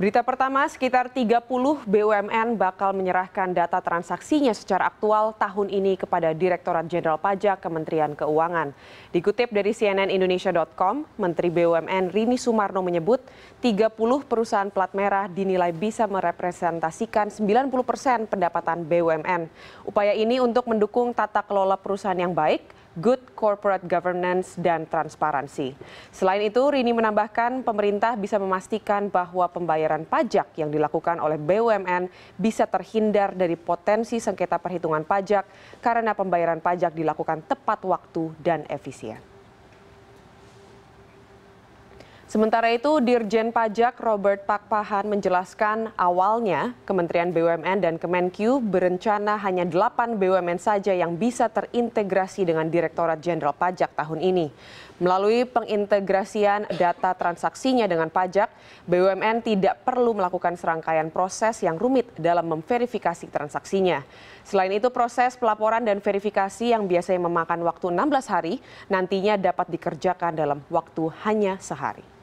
Berita pertama, sekitar 30 BUMN bakal menyerahkan data transaksinya secara aktual tahun ini kepada Direktorat Jenderal Pajak Kementerian Keuangan. Dikutip dari CNN cnnindonesia.com, Menteri BUMN Rini Sumarno menyebut 30 perusahaan plat merah dinilai bisa merepresentasikan 90 persen pendapatan BUMN. Upaya ini untuk mendukung tata kelola perusahaan yang baik, good corporate governance, dan transparansi. Selain itu, Rini menambahkan pemerintah bisa memastikan bahwa pembayaran pajak yang dilakukan oleh BUMN bisa terhindar dari potensi sengketa perhitungan pajak karena pembayaran pajak dilakukan tepat waktu dan efisien. Sementara itu, Dirjen Pajak Robert Pakpahan menjelaskan awalnya Kementerian BUMN dan Kemenq berencana hanya 8 BUMN saja yang bisa terintegrasi dengan Direktorat Jenderal Pajak tahun ini. Melalui pengintegrasian data transaksinya dengan pajak, BUMN tidak perlu melakukan serangkaian proses yang rumit dalam memverifikasi transaksinya. Selain itu, proses pelaporan dan verifikasi yang biasanya memakan waktu 16 hari nantinya dapat dikerjakan dalam waktu hanya sehari.